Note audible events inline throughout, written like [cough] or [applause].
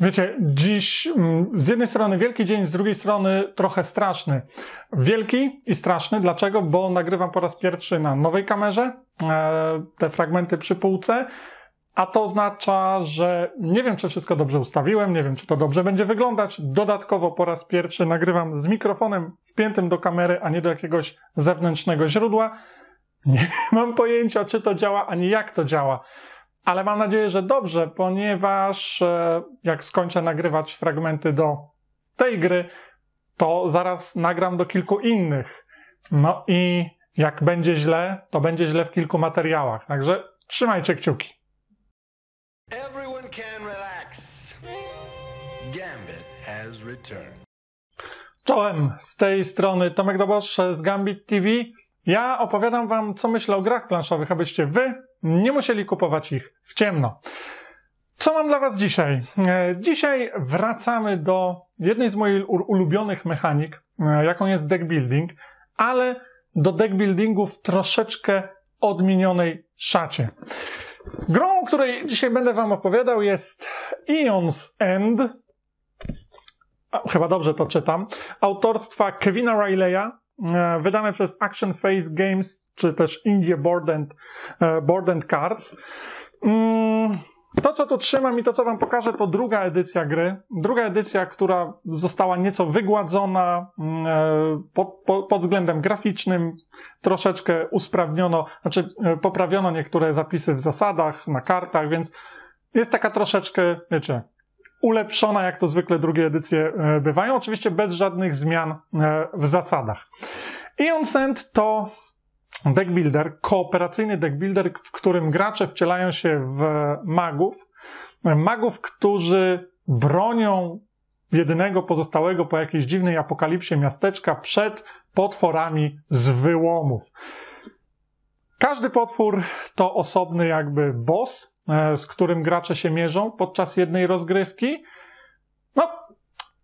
Wiecie, dziś mm, z jednej strony wielki dzień, z drugiej strony trochę straszny. Wielki i straszny, dlaczego? Bo nagrywam po raz pierwszy na nowej kamerze, e, te fragmenty przy półce, a to oznacza, że nie wiem, czy wszystko dobrze ustawiłem, nie wiem, czy to dobrze będzie wyglądać. Dodatkowo po raz pierwszy nagrywam z mikrofonem wpiętym do kamery, a nie do jakiegoś zewnętrznego źródła. [laughs] Nie mam pojęcia, czy to działa, ani jak to działa ale mam nadzieję, że dobrze, ponieważ e, jak skończę nagrywać fragmenty do tej gry, to zaraz nagram do kilku innych. No i jak będzie źle, to będzie źle w kilku materiałach. Także trzymajcie kciuki. Czołem z tej strony Tomek Dobosz z Gambit TV. Ja opowiadam wam, co myślę o grach planszowych, abyście wy nie musieli kupować ich w ciemno. Co mam dla Was dzisiaj? E, dzisiaj wracamy do jednej z moich ulubionych mechanik, e, jaką jest deck building, ale do deck buildingu w troszeczkę odmienionej szacie. Grą, o której dzisiaj będę Wam opowiadał jest Eon's End, chyba dobrze to czytam, autorstwa Kevina Riley'a, E, wydane przez Action Face Games, czy też Indie Board and, e, Board and Cards. Mm, to, co tu trzymam i to, co wam pokażę, to druga edycja gry. Druga edycja, która została nieco wygładzona mm, e, pod, pod względem graficznym, troszeczkę usprawniono, znaczy poprawiono niektóre zapisy w zasadach, na kartach, więc jest taka troszeczkę, wiecie, ulepszona, jak to zwykle drugie edycje e, bywają, oczywiście bez żadnych zmian e, w zasadach. Ion Sand to deck builder, kooperacyjny deck builder, w którym gracze wcielają się w magów, magów, którzy bronią jedynego pozostałego po jakiejś dziwnej apokalipsie miasteczka przed potworami z wyłomów. Każdy potwór to osobny jakby boss, E, z którym gracze się mierzą podczas jednej rozgrywki. No,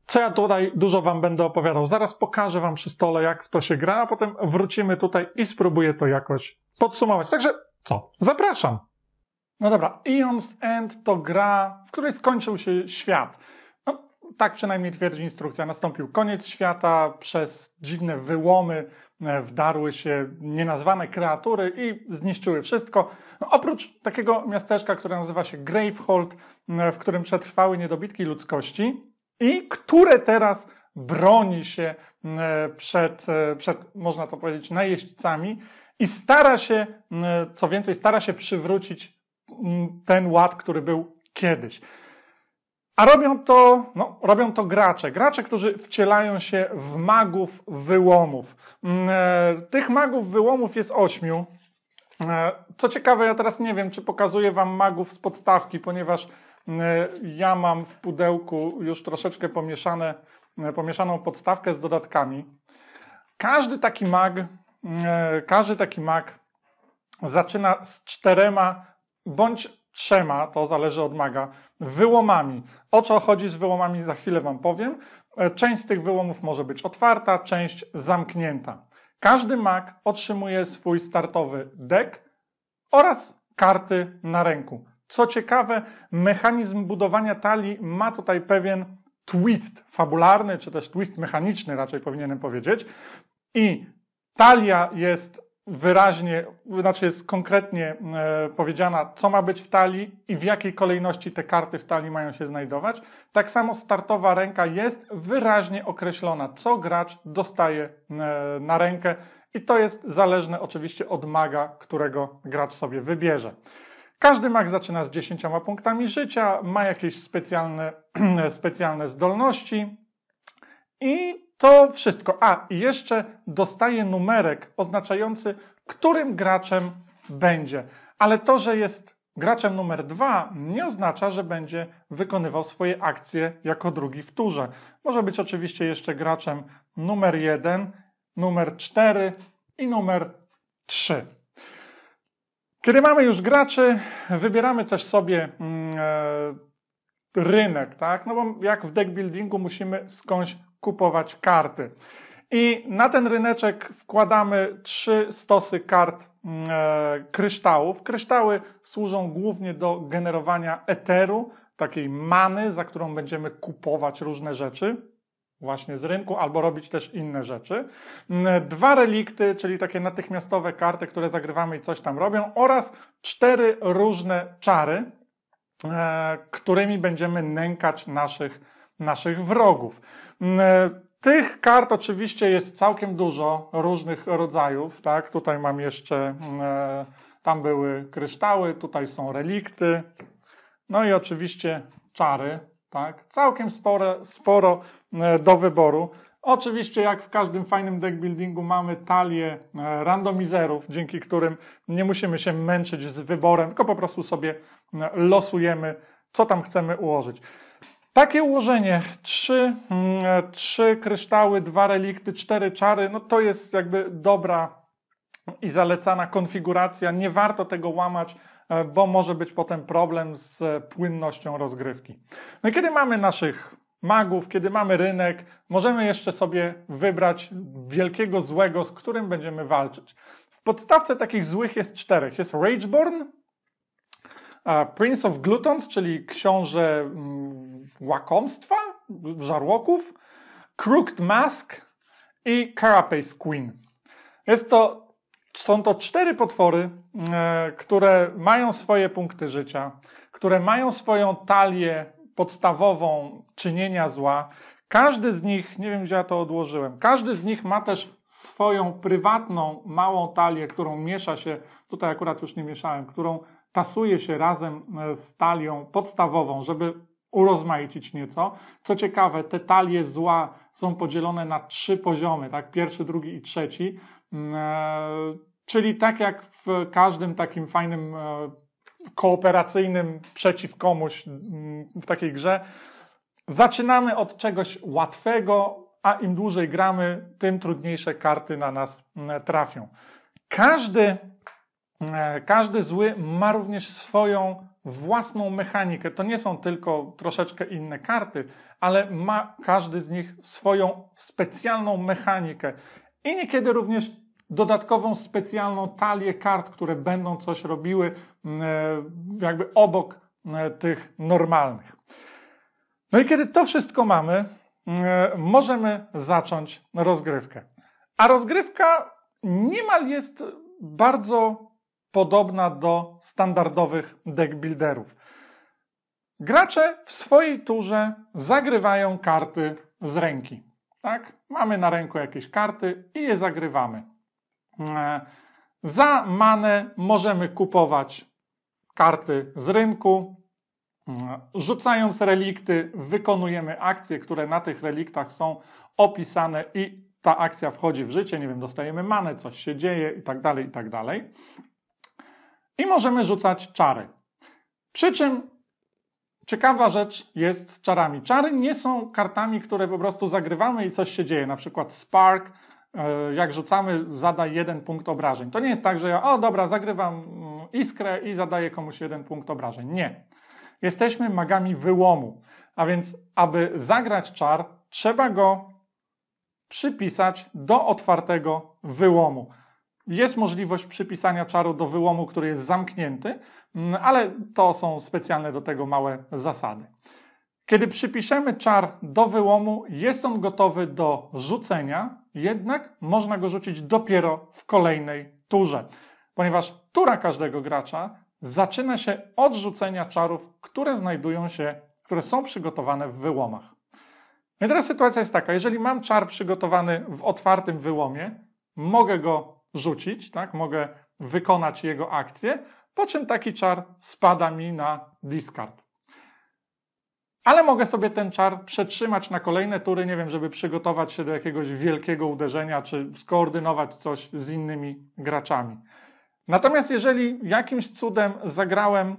co ja tutaj dużo Wam będę opowiadał. Zaraz pokażę Wam przy stole, jak w to się gra, a potem wrócimy tutaj i spróbuję to jakoś podsumować. Także co? Zapraszam! No dobra, Eon's End to gra, w której skończył się świat. No, tak przynajmniej twierdzi instrukcja. Nastąpił koniec świata, przez dziwne wyłomy e, wdarły się nienazwane kreatury i zniszczyły wszystko oprócz takiego miasteczka, które nazywa się Gravehold, w którym przetrwały niedobitki ludzkości i które teraz broni się przed, e, przed można to powiedzieć, najeźdźcami i stara się, co więcej, stara się przywrócić ten ład, który był kiedyś. A robią to, no, robią to gracze. Gracze, którzy wcielają się w magów wyłomów. E, tych magów wyłomów jest ośmiu. E, co ciekawe, ja teraz nie wiem, czy pokazuję Wam magów z podstawki, ponieważ mm, ja mam w pudełku już troszeczkę pomieszane, mm, pomieszaną podstawkę z dodatkami. Każdy taki mag, mm, każdy taki mag zaczyna z czterema bądź trzema, to zależy od maga, wyłomami. O co chodzi z wyłomami za chwilę Wam powiem. E, część z tych wyłomów może być otwarta, część zamknięta. Każdy mag otrzymuje swój startowy deck, oraz karty na ręku. Co ciekawe, mechanizm budowania talii ma tutaj pewien twist fabularny, czy też twist mechaniczny, raczej powinienem powiedzieć. I talia jest wyraźnie, znaczy jest konkretnie e, powiedziana, co ma być w talii i w jakiej kolejności te karty w talii mają się znajdować. Tak samo startowa ręka jest wyraźnie określona, co gracz dostaje e, na rękę i to jest zależne oczywiście od maga, którego gracz sobie wybierze. Każdy mag zaczyna z 10 punktami życia, ma jakieś specjalne, [clears throat] specjalne zdolności i to wszystko. A, i jeszcze dostaje numerek oznaczający, którym graczem będzie. Ale to, że jest graczem numer dwa, nie oznacza, że będzie wykonywał swoje akcje jako drugi w turze. Może być oczywiście jeszcze graczem numer jeden numer 4 i numer 3. Kiedy mamy już graczy, wybieramy też sobie mm, e, rynek, tak? No bo jak w deck buildingu musimy skądś kupować karty. I na ten ryneczek wkładamy trzy stosy kart mm, e, kryształów. Kryształy służą głównie do generowania eteru, takiej many, za którą będziemy kupować różne rzeczy właśnie z rynku, albo robić też inne rzeczy. Mm, Dwa relikty, czyli takie natychmiastowe karty, które zagrywamy i coś tam robią, oraz cztery różne czary, e, którymi będziemy nękać naszych, naszych wrogów. Mm, e, tych kart oczywiście jest całkiem dużo różnych rodzajów, tak? Tutaj mam jeszcze, mm, e, tam były kryształy, tutaj są relikty, no i oczywiście czary, tak? Całkiem spore, sporo e, do wyboru. Oczywiście, jak w każdym fajnym deckbuildingu, mamy talię e, randomizerów, dzięki którym nie musimy się męczyć z wyborem, tylko po prostu sobie e, losujemy, co tam chcemy ułożyć. Takie ułożenie, trzy, mm, trzy kryształy, dwa relikty, cztery czary, no to jest jakby dobra i zalecana konfiguracja. Nie warto tego łamać E, bo może być potem problem z płynnością rozgrywki. No i kiedy mamy naszych magów, kiedy mamy rynek, możemy jeszcze sobie wybrać wielkiego złego, z którym będziemy walczyć. W podstawce takich złych jest czterech. Jest Rageborn, e, Prince of Glutons, czyli książę mm, łakomstwa, żarłoków, Crooked Mask i Carapace Queen. Jest to są to cztery potwory, e, które mają swoje punkty życia, które mają swoją talię podstawową czynienia zła. Każdy z nich, nie wiem gdzie ja to odłożyłem, każdy z nich ma też swoją prywatną małą talię, którą miesza się, tutaj akurat już nie mieszałem, którą tasuje się razem e, z talią podstawową, żeby urozmaicić nieco. Co ciekawe, te talie zła są podzielone na trzy poziomy, tak? Pierwszy, drugi i trzeci. Mm, e, czyli tak jak w każdym takim fajnym e, kooperacyjnym przeciw komuś mm, w takiej grze, zaczynamy od czegoś łatwego, a im dłużej gramy, tym trudniejsze karty na nas mm, trafią. Każdy, e, każdy zły ma również swoją własną mechanikę. To nie są tylko troszeczkę inne karty, ale ma każdy z nich swoją specjalną mechanikę. I niekiedy również dodatkową specjalną talię kart, które będą coś robiły mm, e, jakby obok e, tych normalnych. No i kiedy to wszystko mamy, mm, e, możemy zacząć rozgrywkę. A rozgrywka niemal jest bardzo podobna do standardowych deck builderów. Gracze w swojej turze zagrywają karty z ręki. Tak? Mamy na ręku jakieś karty i je zagrywamy. E, za manę możemy kupować karty z rynku. E, rzucając relikty, wykonujemy akcje, które na tych reliktach są opisane i ta akcja wchodzi w życie. Nie wiem, dostajemy manę, coś się dzieje i tak dalej, i tak dalej. I możemy rzucać czary. Przy czym ciekawa rzecz jest z czarami. Czary nie są kartami, które po prostu zagrywamy i coś się dzieje. Na przykład Spark E, jak rzucamy, zadaj jeden punkt obrażeń. To nie jest tak, że ja, o dobra, zagrywam mm, iskrę i zadaję komuś jeden punkt obrażeń. Nie. Jesteśmy magami wyłomu. A więc, aby zagrać czar, trzeba go przypisać do otwartego wyłomu. Jest możliwość przypisania czaru do wyłomu, który jest zamknięty, mm, ale to są specjalne do tego małe zasady. Kiedy przypiszemy czar do wyłomu, jest on gotowy do rzucenia, jednak można go rzucić dopiero w kolejnej turze, ponieważ tura każdego gracza zaczyna się od rzucenia czarów, które znajdują się, które są przygotowane w wyłomach. No i teraz sytuacja jest taka, jeżeli mam czar przygotowany w otwartym wyłomie, mogę go rzucić, tak? mogę wykonać jego akcję, po czym taki czar spada mi na discard. Ale mogę sobie ten czar przetrzymać na kolejne tury, nie wiem, żeby przygotować się do jakiegoś wielkiego uderzenia, czy skoordynować coś z innymi graczami. Natomiast jeżeli jakimś cudem zagrałem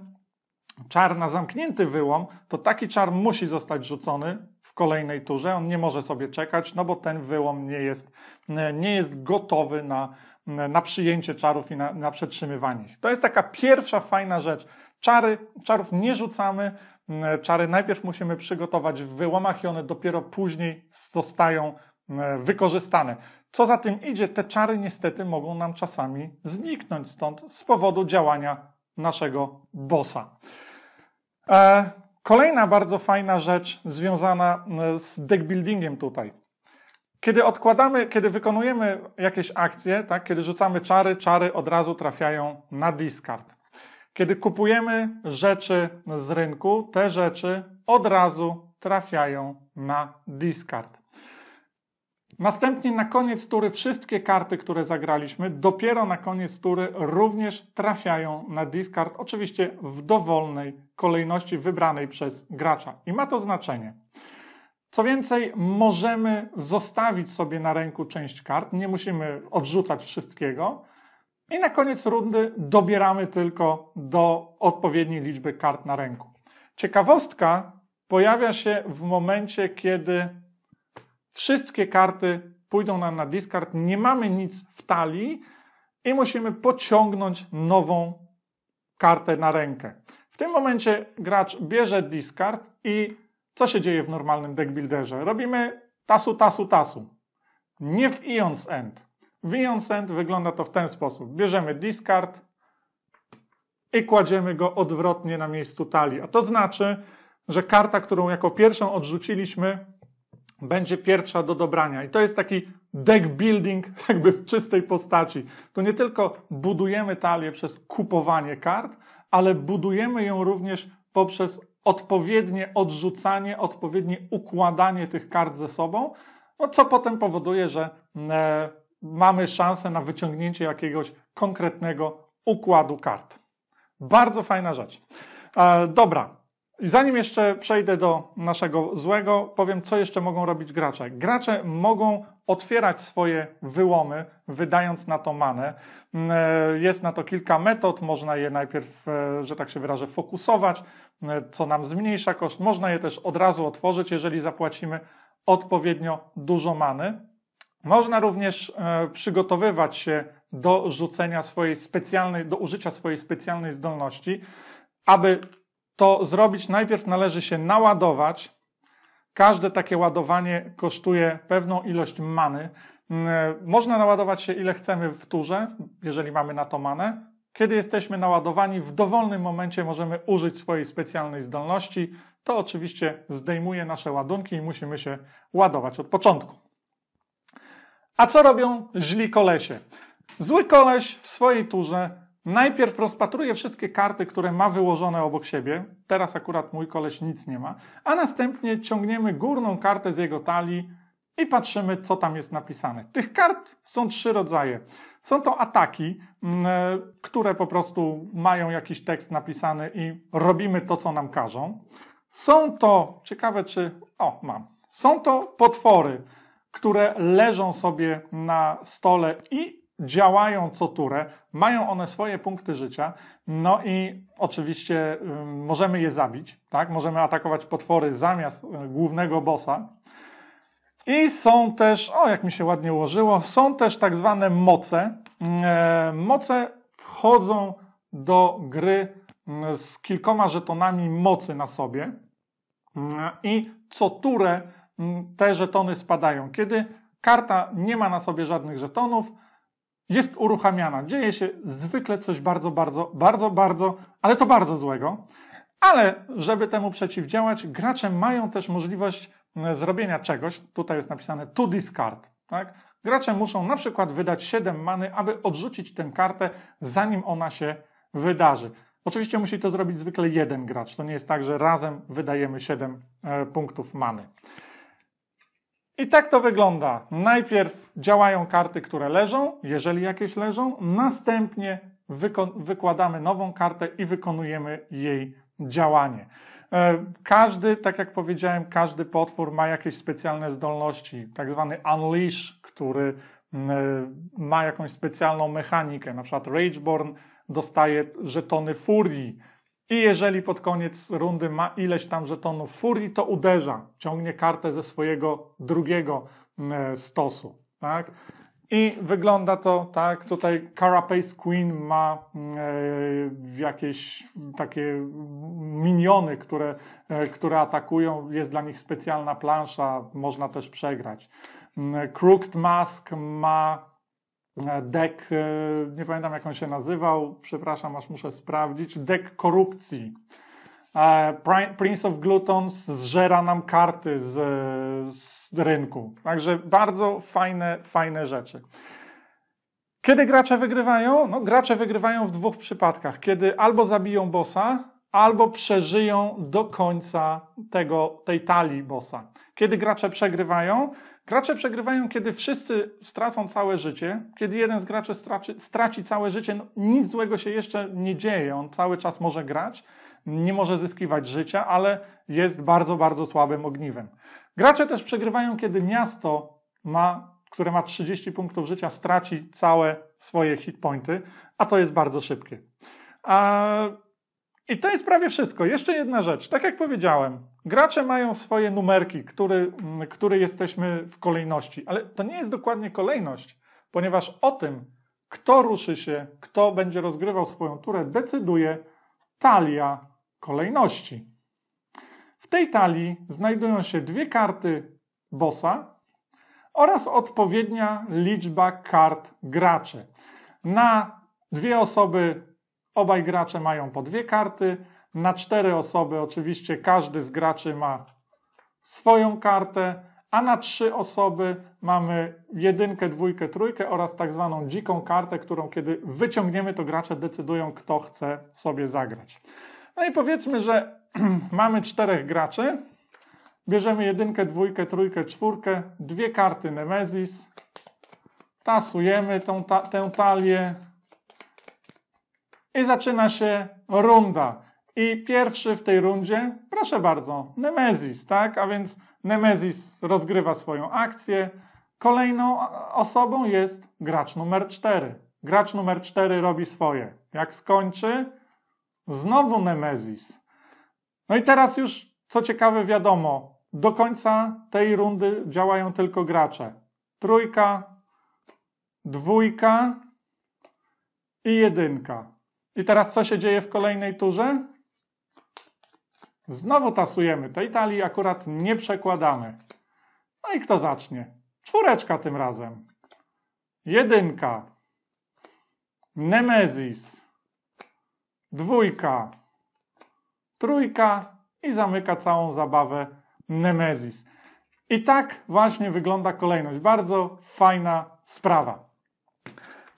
czar na zamknięty wyłom, to taki czar musi zostać rzucony w kolejnej turze. On nie może sobie czekać, no bo ten wyłom nie jest, nie jest gotowy na, na przyjęcie czarów i na, na przetrzymywanie ich. To jest taka pierwsza fajna rzecz. Czary, czarów nie rzucamy, Mm, e, czary najpierw musimy przygotować w wyłomach i one dopiero później zostają mm, e, wykorzystane. Co za tym idzie, te czary niestety mogą nam czasami zniknąć stąd z powodu działania naszego bossa. E, kolejna bardzo fajna rzecz związana mm, z deckbuildingiem tutaj. Kiedy odkładamy, kiedy wykonujemy jakieś akcje, tak, kiedy rzucamy czary, czary od razu trafiają na discard. Kiedy kupujemy rzeczy z rynku, te rzeczy od razu trafiają na discard. Następnie na koniec tury wszystkie karty, które zagraliśmy, dopiero na koniec tury również trafiają na discard, oczywiście w dowolnej kolejności wybranej przez gracza. I ma to znaczenie. Co więcej, możemy zostawić sobie na ręku część kart, nie musimy odrzucać wszystkiego, i na koniec rundy dobieramy tylko do odpowiedniej liczby kart na ręku. Ciekawostka pojawia się w momencie, kiedy wszystkie karty pójdą nam na discard, nie mamy nic w talii i musimy pociągnąć nową kartę na rękę. W tym momencie gracz bierze discard i co się dzieje w normalnym deck builderze? Robimy tasu, tasu, tasu. Nie w Ion's End. Vionsend wygląda to w ten sposób. Bierzemy discard i kładziemy go odwrotnie na miejscu talii. A to znaczy, że karta, którą jako pierwszą odrzuciliśmy, będzie pierwsza do dobrania. I to jest taki deck building [laughs] jakby w czystej postaci. Tu nie tylko budujemy talię przez kupowanie kart, ale budujemy ją również poprzez odpowiednie odrzucanie, odpowiednie układanie tych kart ze sobą, no co potem powoduje, że e, mamy szansę na wyciągnięcie jakiegoś konkretnego układu kart. Bardzo fajna rzecz. E, dobra. zanim jeszcze przejdę do naszego złego, powiem, co jeszcze mogą robić gracze. Gracze mogą otwierać swoje wyłomy, wydając na to manę. Mm, e, jest na to kilka metod. Można je najpierw, e, że tak się wyrażę, fokusować, e, co nam zmniejsza koszt. Można je też od razu otworzyć, jeżeli zapłacimy odpowiednio dużo many. Można również e, przygotowywać się do rzucenia swojej specjalnej, do użycia swojej specjalnej zdolności. Aby to zrobić, najpierw należy się naładować. Każde takie ładowanie kosztuje pewną ilość many. Mm, e, można naładować się ile chcemy w turze, jeżeli mamy na to manę. Kiedy jesteśmy naładowani, w dowolnym momencie możemy użyć swojej specjalnej zdolności. To oczywiście zdejmuje nasze ładunki i musimy się ładować od początku. A co robią źli kolesie? Zły koleś w swojej turze najpierw rozpatruje wszystkie karty, które ma wyłożone obok siebie. Teraz akurat mój koleś nic nie ma. A następnie ciągniemy górną kartę z jego talii i patrzymy, co tam jest napisane. Tych kart są trzy rodzaje. Są to ataki, mm, e, które po prostu mają jakiś tekst napisany i robimy to, co nam każą. Są to, ciekawe czy, o, mam. Są to potwory, które leżą sobie na stole i działają co turę, mają one swoje punkty życia, no i oczywiście możemy je zabić, tak? Możemy atakować potwory zamiast y, głównego bossa. I są też, o jak mi się ładnie ułożyło, są też tak zwane moce. Y, moce wchodzą do gry y, z kilkoma żetonami mocy na sobie i co turę te żetony spadają. Kiedy karta nie ma na sobie żadnych żetonów, jest uruchamiana. Dzieje się zwykle coś bardzo, bardzo, bardzo, bardzo, ale to bardzo złego. Ale żeby temu przeciwdziałać, gracze mają też możliwość mm, zrobienia czegoś. Tutaj jest napisane to discard. Tak? Gracze muszą na przykład wydać 7 many, aby odrzucić tę kartę, zanim ona się wydarzy. Oczywiście musi to zrobić zwykle jeden gracz. To nie jest tak, że razem wydajemy 7 e, punktów many. I tak to wygląda. Najpierw działają karty, które leżą, jeżeli jakieś leżą, następnie wykładamy nową kartę i wykonujemy jej działanie. E, każdy, tak jak powiedziałem, każdy potwór ma jakieś specjalne zdolności, tak zwany unleash, który e, ma jakąś specjalną mechanikę. Na przykład Rageborn dostaje żetony furii, i jeżeli pod koniec rundy ma ileś tam żetonów furii, to uderza, ciągnie kartę ze swojego drugiego mm, e, stosu. Tak? I wygląda to tak, tutaj Carapace Queen ma mm, e, jakieś takie miniony, które, e, które atakują, jest dla nich specjalna plansza, można też przegrać. Mm, Crooked Mask ma E, dek, e, nie pamiętam jak on się nazywał, przepraszam, aż muszę sprawdzić, dek korupcji. E, Prince of Glutons zżera nam karty z, z rynku. Także bardzo fajne, fajne rzeczy. Kiedy gracze wygrywają? No, gracze wygrywają w dwóch przypadkach. Kiedy albo zabiją bossa, albo przeżyją do końca tego, tej talii bossa. Kiedy gracze przegrywają? Gracze przegrywają, kiedy wszyscy stracą całe życie. Kiedy jeden z graczy straci, straci całe życie, no, nic złego się jeszcze nie dzieje. On cały czas może grać, nie może zyskiwać życia, ale jest bardzo, bardzo słabym ogniwem. Gracze też przegrywają, kiedy miasto, ma, które ma 30 punktów życia, straci całe swoje pointy, a to jest bardzo szybkie. A... I to jest prawie wszystko. Jeszcze jedna rzecz. Tak jak powiedziałem, Gracze mają swoje numerki, który, mm, który jesteśmy w kolejności, ale to nie jest dokładnie kolejność, ponieważ o tym, kto ruszy się, kto będzie rozgrywał swoją turę, decyduje talia kolejności. W tej talii znajdują się dwie karty bossa oraz odpowiednia liczba kart graczy. Na dwie osoby obaj gracze mają po dwie karty, na cztery osoby oczywiście każdy z graczy ma swoją kartę, a na trzy osoby mamy jedynkę, dwójkę, trójkę oraz tak zwaną dziką kartę, którą kiedy wyciągniemy, to gracze decydują, kto chce sobie zagrać. No i powiedzmy, że [clears throat] mamy czterech graczy. Bierzemy jedynkę, dwójkę, trójkę, czwórkę, dwie karty Nemesis. Tasujemy tą, ta, tę talię. I zaczyna się runda. I pierwszy w tej rundzie, proszę bardzo, Nemezis, tak? A więc Nemezis rozgrywa swoją akcję. Kolejną osobą jest gracz numer 4. Gracz numer 4 robi swoje. Jak skończy, znowu Nemezis. No i teraz już, co ciekawe, wiadomo, do końca tej rundy działają tylko gracze. Trójka, dwójka i jedynka. I teraz co się dzieje w kolejnej turze? Znowu tasujemy. Tej talii akurat nie przekładamy. No i kto zacznie? Czwóreczka tym razem. Jedynka. Nemezis. Dwójka. Trójka. I zamyka całą zabawę Nemezis. I tak właśnie wygląda kolejność. Bardzo fajna sprawa.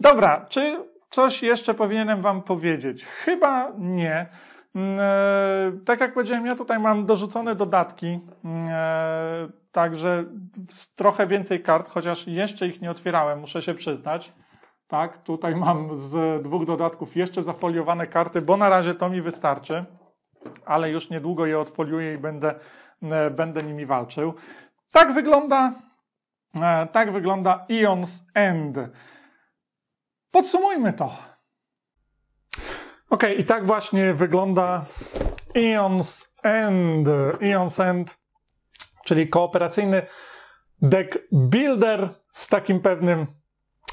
Dobra, czy coś jeszcze powinienem Wam powiedzieć? Chyba nie. Mm, e, tak jak powiedziałem, ja tutaj mam dorzucone dodatki, mm, e, także trochę więcej kart, chociaż jeszcze ich nie otwierałem, muszę się przyznać. Tak, tutaj [laughs] mam z dwóch dodatków jeszcze zafoliowane karty, bo na razie to mi wystarczy, ale już niedługo je odfoliuję i będę, mm, e, będę nimi walczył. Tak wygląda, tak wygląda Ion's End. Podsumujmy to. Ok, i tak właśnie wygląda Eons End, Eons End, czyli kooperacyjny deck builder z takim pewnym,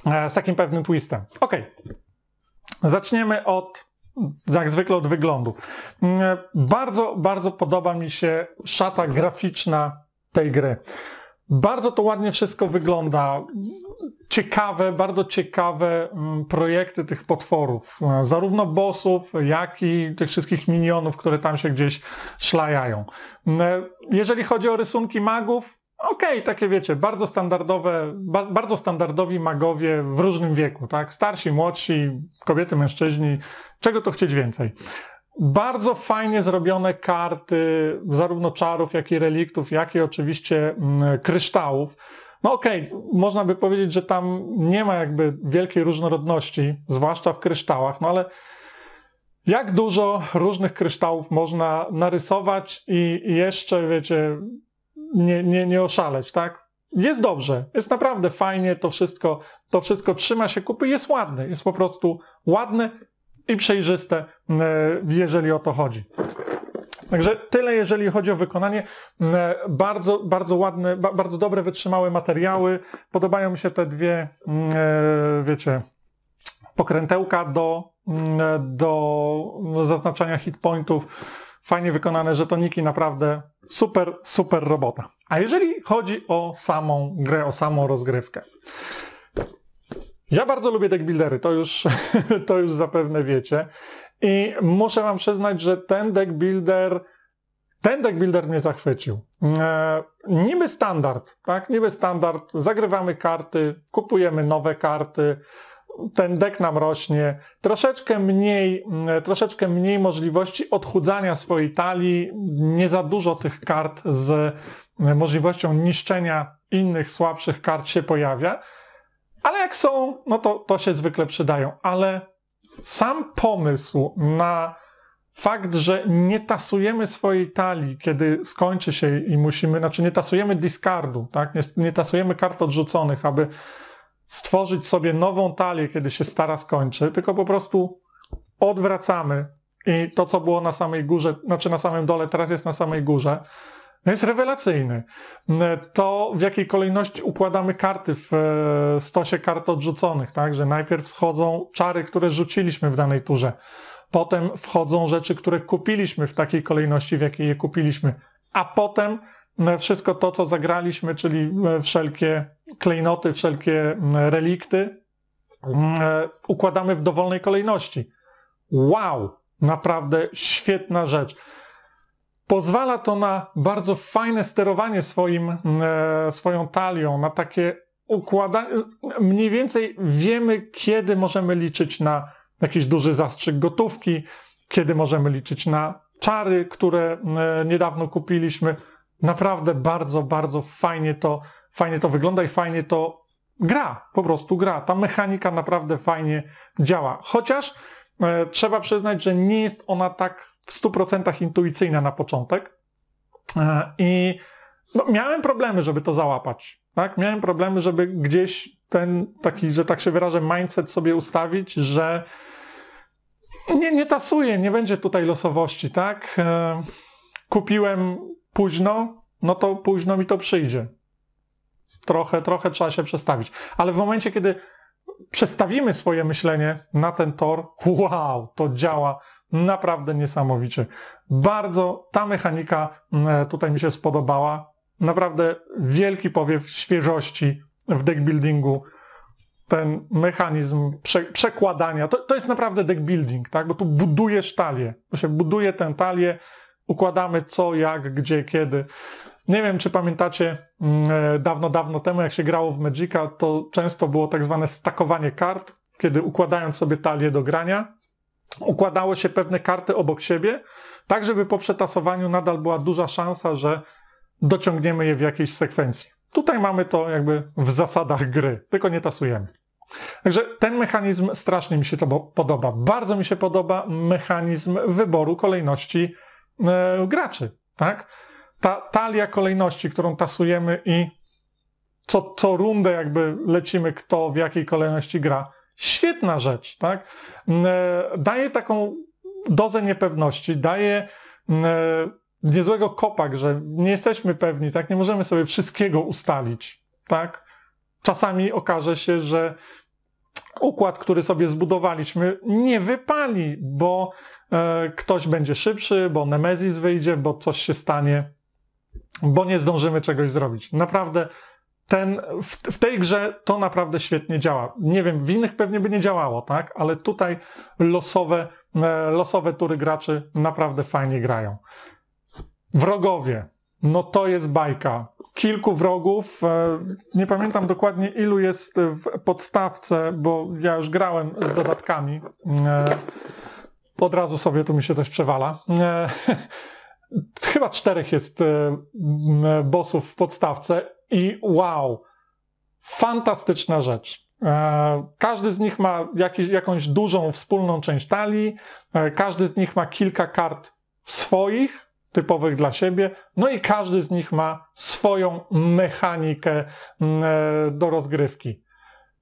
e, z takim pewnym twistem. Ok, zaczniemy od, jak zwykle, od wyglądu. Mm, e, bardzo, bardzo podoba mi się szata graficzna tej gry. Bardzo to ładnie wszystko wygląda. Ciekawe, bardzo ciekawe mm, projekty tych potworów. E, zarówno bossów, jak i tych wszystkich minionów, które tam się gdzieś szlajają. Mm, e, jeżeli chodzi o rysunki magów, okej, okay, takie wiecie, bardzo standardowe, bardzo standardowi magowie w różnym wieku, tak? Starsi, młodsi, kobiety, mężczyźni, czego to chcieć więcej. Bardzo fajnie zrobione karty, zarówno czarów, jak i reliktów, jak i oczywiście mm, kryształów. No okej, okay, można by powiedzieć, że tam nie ma jakby wielkiej różnorodności, zwłaszcza w kryształach, no ale jak dużo różnych kryształów można narysować i jeszcze, wiecie, nie, nie, nie oszaleć, tak? Jest dobrze, jest naprawdę fajnie to wszystko, to wszystko trzyma się kupy, jest ładny, jest po prostu ładny, i przejrzyste, e, jeżeli o to chodzi. Także tyle, jeżeli chodzi o wykonanie. E, bardzo, bardzo ładne, bardzo dobre, wytrzymałe materiały. Podobają mi się te dwie, mm, e, wiecie, pokrętełka do, mm, do zaznaczania hit pointów. Fajnie wykonane żetoniki, naprawdę super, super robota. A jeżeli chodzi o samą grę, o samą rozgrywkę. Ja bardzo lubię deckbuildery, to już, [laughs] to już zapewne wiecie. I muszę wam przyznać, że ten deckbuilder, ten deckbuilder mnie zachwycił. E, niby standard, tak? Niby standard, zagrywamy karty, kupujemy nowe karty, ten deck nam rośnie, troszeczkę mniej, mm, troszeczkę mniej możliwości odchudzania swojej talii, nie za dużo tych kart z mm, możliwością niszczenia innych słabszych kart się pojawia ale jak są, no to, to się zwykle przydają. Ale sam pomysł na fakt, że nie tasujemy swojej talii, kiedy skończy się i musimy, znaczy nie tasujemy discardu, tak? nie, nie tasujemy kart odrzuconych, aby stworzyć sobie nową talię, kiedy się stara skończy, tylko po prostu odwracamy i to, co było na samej górze, znaczy na samym dole, teraz jest na samej górze jest rewelacyjny. To, w jakiej kolejności układamy karty w e, stosie kart odrzuconych, tak? Że najpierw schodzą czary, które rzuciliśmy w danej turze. Potem wchodzą rzeczy, które kupiliśmy w takiej kolejności, w jakiej je kupiliśmy. A potem e, wszystko to, co zagraliśmy, czyli e, wszelkie klejnoty, wszelkie relikty, układamy w dowolnej kolejności. Wow! Naprawdę świetna rzecz. Pozwala to na bardzo fajne sterowanie swoim, e, swoją talią, na takie układanie. Mniej więcej wiemy, kiedy możemy liczyć na jakiś duży zastrzyk gotówki, kiedy możemy liczyć na czary, które e, niedawno kupiliśmy. Naprawdę bardzo, bardzo fajnie to, fajnie to wygląda i fajnie to gra, po prostu gra. Ta mechanika naprawdę fajnie działa. Chociaż e, trzeba przyznać, że nie jest ona tak w 100% intuicyjna na początek e, i no, miałem problemy, żeby to załapać. Tak? Miałem problemy, żeby gdzieś ten taki, że tak się wyrażę, mindset sobie ustawić, że nie, nie tasuje, nie będzie tutaj losowości, tak? E, kupiłem późno, no to późno mi to przyjdzie. Trochę, trochę trzeba się przestawić. Ale w momencie, kiedy przestawimy swoje myślenie na ten tor, wow, to działa naprawdę niesamowicie. Bardzo ta mechanika mm, e, tutaj mi się spodobała. Naprawdę wielki powiew świeżości w deck buildingu. Ten mechanizm prze przekładania, to, to jest naprawdę deck building, tak? bo tu budujesz talię. Tu się buduje tę talię, układamy co, jak, gdzie, kiedy. Nie wiem, czy pamiętacie mm, e, dawno, dawno temu, jak się grało w Magica, to często było tak zwane stakowanie kart, kiedy układając sobie talię do grania, układało się pewne karty obok siebie, tak żeby po przetasowaniu nadal była duża szansa, że dociągniemy je w jakiejś sekwencji. Tutaj mamy to jakby w zasadach gry, tylko nie tasujemy. Także ten mechanizm strasznie mi się to podoba. Bardzo mi się podoba mechanizm wyboru kolejności e, graczy. Tak? Ta talia kolejności, którą tasujemy i co, co rundę jakby lecimy, kto w jakiej kolejności gra, Świetna rzecz, tak? Mm, e, daje taką dozę niepewności, daje mm, e, niezłego kopak, że nie jesteśmy pewni, tak? Nie możemy sobie wszystkiego ustalić, tak? Czasami okaże się, że układ, który sobie zbudowaliśmy, nie wypali, bo e, ktoś będzie szybszy, bo Nemezis wyjdzie, bo coś się stanie, bo nie zdążymy czegoś zrobić. Naprawdę ten, w, w, tej grze to naprawdę świetnie działa. Nie wiem, w innych pewnie by nie działało, tak? Ale tutaj losowe, e, losowe tury graczy naprawdę fajnie grają. Wrogowie. No to jest bajka. Kilku wrogów, e, nie pamiętam dokładnie ilu jest w podstawce, bo ja już grałem z dodatkami. E, od razu sobie tu mi się coś przewala [laughs] chyba czterech jest bossów w podstawce i wow, fantastyczna rzecz. E, każdy z nich ma jakieś, jakąś dużą wspólną część talii, e, każdy z nich ma kilka kart swoich, typowych dla siebie, no i każdy z nich ma swoją mechanikę e, do rozgrywki.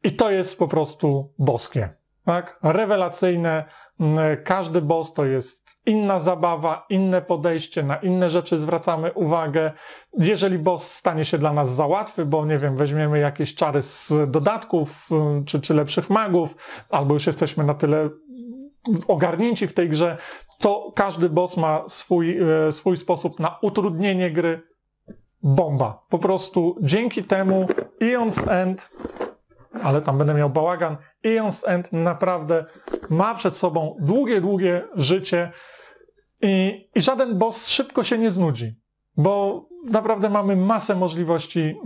I to jest po prostu boskie. Tak? Rewelacyjne, Mm, e, każdy boss to jest inna zabawa, inne podejście, na inne rzeczy zwracamy uwagę. Jeżeli boss stanie się dla nas za łatwy, bo nie wiem, weźmiemy jakieś czary z dodatków mm, czy, czy lepszych magów, albo już jesteśmy na tyle ogarnięci w tej grze, to każdy boss ma swój, e, swój sposób na utrudnienie gry. Bomba. Po prostu dzięki temu Eons End, ale tam będę miał bałagan, Eons End naprawdę ma przed sobą długie, długie życie i, i żaden boss szybko się nie znudzi, bo naprawdę mamy masę możliwości e,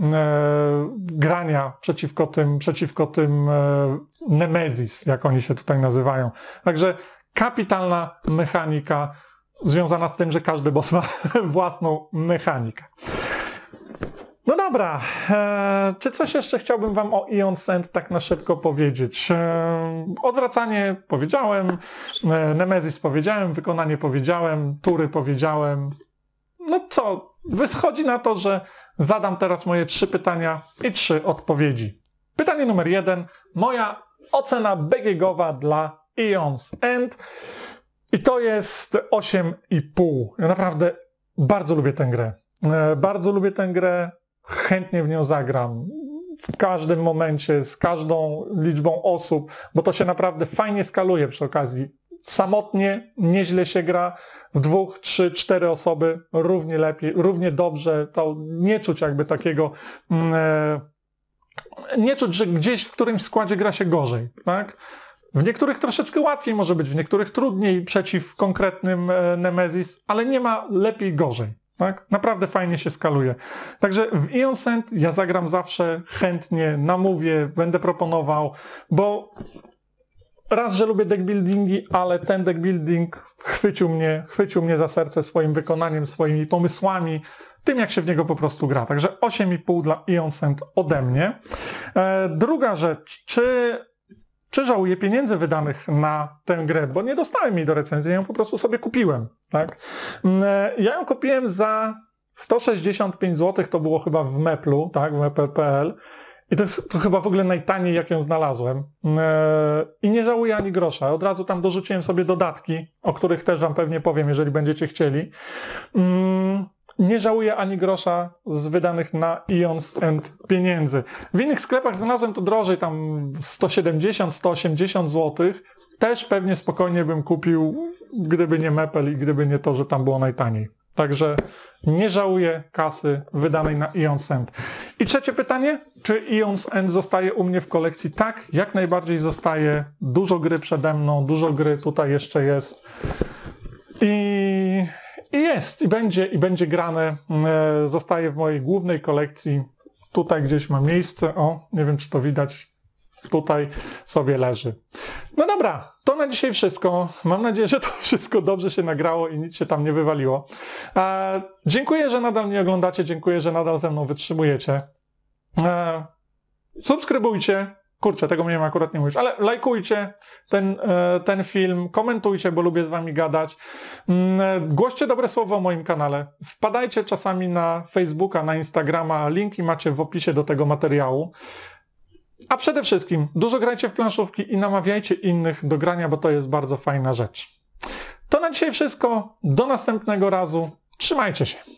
grania przeciwko tym, przeciwko tym e, Nemesis, jak oni się tutaj nazywają. Także kapitalna mechanika związana z tym, że każdy boss ma [laughs] własną mechanikę dobra, e, czy coś jeszcze chciałbym Wam o Ion Sand tak na szybko powiedzieć? E, odwracanie powiedziałem, e, Nemezis powiedziałem, wykonanie powiedziałem, tury powiedziałem. No co, wyschodzi na to, że zadam teraz moje trzy pytania i trzy odpowiedzi. Pytanie numer jeden, moja ocena BGGowa dla Ions End i to jest 8,5. Ja naprawdę bardzo lubię tę grę. E, bardzo lubię tę grę chętnie w nią zagram w każdym momencie, z każdą liczbą osób, bo to się naprawdę fajnie skaluje przy okazji. Samotnie nieźle się gra, w dwóch, trzy, cztery osoby równie lepiej, równie dobrze, to nie czuć jakby takiego... Mm, e, nie czuć, że gdzieś w którymś składzie gra się gorzej, tak? W niektórych troszeczkę łatwiej może być, w niektórych trudniej przeciw konkretnym e, Nemesis, ale nie ma lepiej gorzej. Tak? Naprawdę fajnie się skaluje. Także w Ionsend ja zagram zawsze chętnie, namówię, będę proponował, bo raz, że lubię deckbuildingi, ale ten deckbuilding chwycił mnie, chwycił mnie za serce swoim wykonaniem, swoimi pomysłami, tym jak się w niego po prostu gra. Także 8,5 dla Ionsend ode mnie. E, druga rzecz, czy czy żałuję pieniędzy wydanych na tę grę, bo nie dostałem jej do recenzji, ja ją po prostu sobie kupiłem. Tak? Mm, e, ja ją kupiłem za 165 zł, to było chyba w Meplu, tak, w Mepl.pl, I to jest to chyba w ogóle najtaniej, jak ją znalazłem. Mm, e, I nie żałuję ani grosza. Od razu tam dorzuciłem sobie dodatki, o których też Wam pewnie powiem, jeżeli będziecie chcieli. Mm, nie żałuję ani grosza z wydanych na Ions End pieniędzy. W innych sklepach znalazłem to drożej, tam 170-180 zł. Też pewnie spokojnie bym kupił, gdyby nie Mepel i gdyby nie to, że tam było najtaniej. Także nie żałuję kasy wydanej na Ions End. I trzecie pytanie, czy Ions End zostaje u mnie w kolekcji? Tak, jak najbardziej zostaje. Dużo gry przede mną, dużo gry tutaj jeszcze jest. I i jest, i będzie, i będzie grane. Mm, e, zostaje w mojej głównej kolekcji. Tutaj gdzieś ma miejsce. O, nie wiem czy to widać. Tutaj sobie leży. No dobra, to na dzisiaj wszystko. Mam nadzieję, że to [laughs] wszystko dobrze się nagrało i nic się tam nie wywaliło. E, dziękuję, że nadal mnie oglądacie. Dziękuję, że nadal ze mną wytrzymujecie. E, subskrybujcie, Kurczę, tego miałem akurat nie mówić, ale lajkujcie ten, e, ten film, komentujcie, bo lubię z wami gadać. Mm, e, głoście dobre słowo o moim kanale. Wpadajcie czasami na Facebooka, na Instagrama, linki macie w opisie do tego materiału. A przede wszystkim dużo grajcie w planszówki i namawiajcie innych do grania, bo to jest bardzo fajna rzecz. To na dzisiaj wszystko. Do następnego razu. Trzymajcie się.